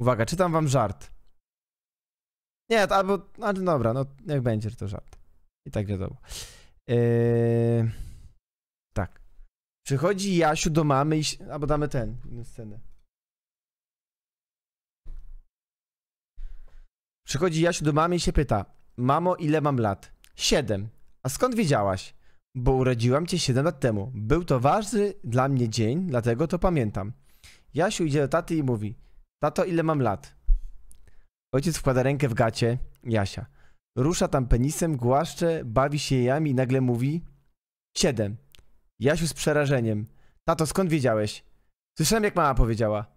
Uwaga, czytam wam żart. Nie, to, albo, ale znaczy, dobra, no jak będzie, to żart. I tak wiadomo. Eee, tak. Przychodzi Jasiu do mamy i... Albo damy ten, inną scenę. Przychodzi Jasiu do mamy i się pyta. Mamo, ile mam lat? Siedem. A skąd wiedziałaś? Bo urodziłam cię 7 lat temu. Był to ważny dla mnie dzień, dlatego to pamiętam. Jasiu idzie do taty i mówi: Tato, ile mam lat? Ojciec wkłada rękę w gacie. Jasia. Rusza tam penisem, głaszcze, bawi się jami, i nagle mówi... Siedem. Jasiu z przerażeniem. Tato, skąd wiedziałeś? Słyszałem, jak mama powiedziała.